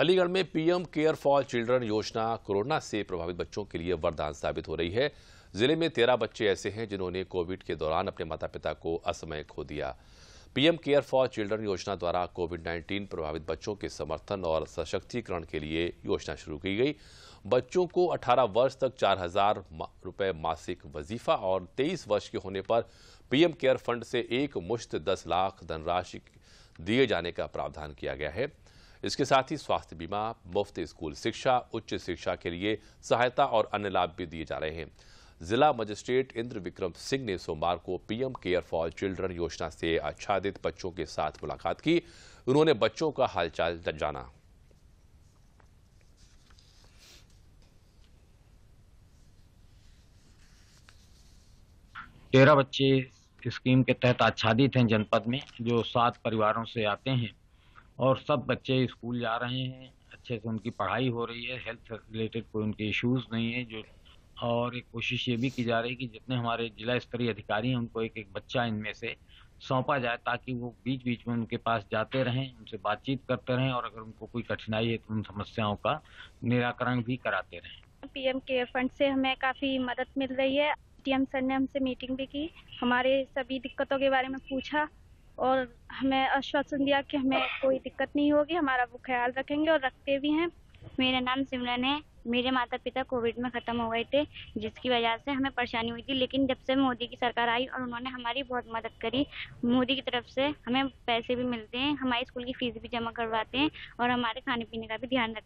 अलीगढ़ में PM care for children योजना कोरोना से प्रभावित बच्चों के लिए वरदान साबित हो रही है जिले में तेरह बच्चे ऐसे हैं जिन्होंने कोविड के दौरान अपने माता पिता को असमय खो दिया पीएम केयर फॉर चिल्ड्रन योजना द्वारा कोविड 19 प्रभावित बच्चों के समर्थन और सशक्तिकरण के लिए योजना शुरू की गई बच्चों को 18 वर्ष तक चार हजार रूपये मासिक वजीफा और 23 वर्ष के होने पर पीएम केयर फंड से एक मुश्त दस लाख धनराशि दिए जाने का प्रावधान किया गया है इसके साथ ही स्वास्थ्य बीमा मुफ्त स्कूल शिक्षा उच्च शिक्षा के लिए सहायता और अन्य लाभ भी दिए जा रहे हैं जिला मजिस्ट्रेट इंद्र विक्रम सिंह ने सोमवार को पीएम केयर फॉर चिल्ड्रन योजना से आच्छादित बच्चों के साथ मुलाकात की उन्होंने बच्चों का हालचाल जाना तेरह बच्चे स्कीम के तहत आच्छादित हैं जनपद में जो सात परिवारों से आते हैं और सब बच्चे स्कूल जा रहे हैं अच्छे से उनकी पढ़ाई हो रही है हेल्थ रिलेटेड कोई उनके इश्यूज नहीं है जो और एक कोशिश ये भी की जा रही है कि जितने हमारे जिला स्तरीय अधिकारी हैं उनको एक एक बच्चा इनमें से सौंपा जाए ताकि वो बीच बीच में उनके पास जाते रहें उनसे बातचीत करते रहें और अगर उनको कोई कठिनाई है तो उन समस्याओं का निराकरण भी कराते रहें एम केयर फंड से हमें काफ़ी मदद मिल रही है टीएम सर ने हमसे मीटिंग भी की हमारे सभी दिक्कतों के बारे में पूछा और हमें आश्वासन दिया कि हमें कोई दिक्कत नहीं होगी हमारा वो ख्याल रखेंगे और रखते भी हैं मेरा नाम सिमरन है मेरे माता पिता कोविड में ख़त्म हो गए थे जिसकी वजह से हमें परेशानी हुई थी लेकिन जब से मोदी की सरकार आई और उन्होंने हमारी बहुत मदद करी मोदी की तरफ से हमें पैसे भी मिलते हैं हमारे स्कूल की फ़ीस भी जमा करवाते हैं और हमारे खाने पीने का भी ध्यान रखते हैं